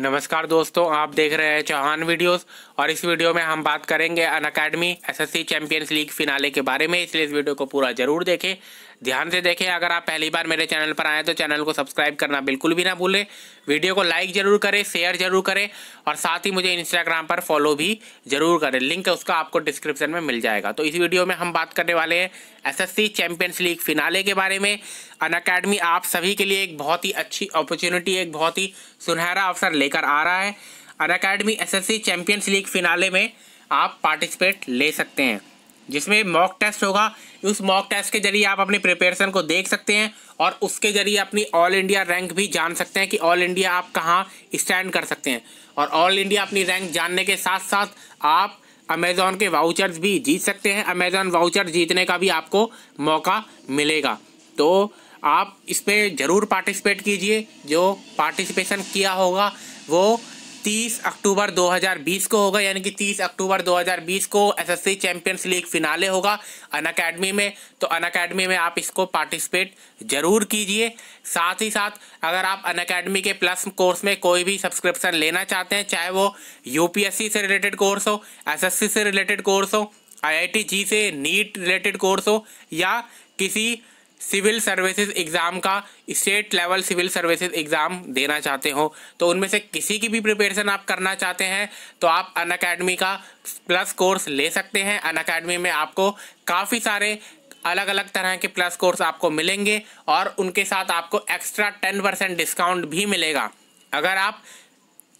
नमस्कार दोस्तों आप देख रहे हैं चौहान वीडियोस और इस वीडियो में हम बात करेंगे Unacademy's Champions League finale के बारे में इसलिए इस वीडियो को पूरा जरूर देखें ध्यान से देखें अगर आप पहली बार मेरे चैनल पर आए तो चैनल को सब्सक्राइब करना बिल्कुल भी ना भूलें वीडियो को लाइक ज़रूर करें शेयर ज़रूर करें और साथ ही मुझे इंस्टाग्राम पर फॉलो भी ज़रूर करें लिंक उसका आपको डिस्क्रिप्शन में मिल जाएगा तो इस वीडियो में हम बात करने वाले हैं सी चैंपियंस लीग फिनाले के बारे में अन अकेडमी आप सभी के लिए एक बहुत ही अच्छी अपॉर्चुनिटी एक बहुत ही सुनहरा अवसर लेकर आ रहा है Unacademy's Champions League finale में आप पार्टिसिपेट ले सकते हैं जिसमें मॉक टेस्ट होगा उस मॉक टेस्ट के जरिए आप अपनी प्रिपरेशन को देख सकते हैं और उसके जरिए अपनी ऑल इंडिया रैंक भी जान सकते हैं कि ऑल इंडिया आप कहाँ स्टैंड कर सकते हैं और ऑल इंडिया अपनी रैंक जानने के साथ साथ आप अमेजोन के वाउचर्स भी जीत सकते हैं अमेजोन वाउचर जीतने का भी आपको मौका मिलेगा तो आप इस पर ज़रूर पार्टिसिपेट कीजिए जो पार्टिसिपेशन किया होगा वो 30 अक्टूबर 2020 को होगा यानी कि 30 अक्टूबर 2020 को एसएससी चैंपियंस लीग फिनाले होगा अन अकेडमी में तो अन अकेडमी में आप इसको पार्टिसिपेट जरूर कीजिए साथ ही साथ अगर आप अन अकेडमी के प्लस कोर्स में कोई भी सब्सक्रिप्शन लेना चाहते हैं चाहे वो यूपीएससी से रिलेटेड कोर्स हो सी से रिलेटेड कोर्स हो टी जी से नीट रिलेटेड कोर्स हो या किसी सिविल सर्विसेज एग्ज़ाम का state level civil services exam देना चाहते हो तो उनमें से किसी की भी प्रिपरेशन आप करना चाहते हैं तो आप अन अकेडमी का प्लस कोर्स ले सकते हैं अन अकेडमी में आपको काफ़ी सारे अलग अलग तरह के प्लस कोर्स आपको मिलेंगे और उनके साथ आपको एक्स्ट्रा टेन परसेंट डिस्काउंट भी मिलेगा अगर आप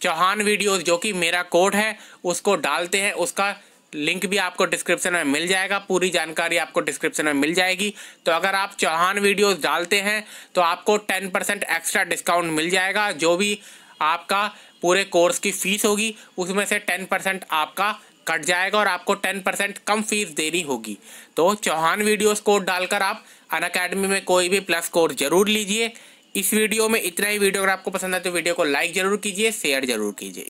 चौहान वीडियोज़ जो कि मेरा कोड है उसको डालते हैं उसका लिंक भी आपको डिस्क्रिप्शन में मिल जाएगा पूरी जानकारी आपको डिस्क्रिप्शन में मिल जाएगी तो अगर आप चौहान वीडियोस डालते हैं तो आपको 10 परसेंट एक्स्ट्रा डिस्काउंट मिल जाएगा जो भी आपका पूरे कोर्स की फ़ीस होगी उसमें से 10 परसेंट आपका कट जाएगा और आपको 10 परसेंट कम फीस देनी होगी तो चौहान वीडियोज़ कोड डालकर आप अन अकेडमी में कोई भी प्लस कोर्स जरूर लीजिए इस वीडियो में इतना ही वीडियो अगर आपको पसंद आए तो वीडियो को लाइक जरूर कीजिए शेयर जरूर कीजिए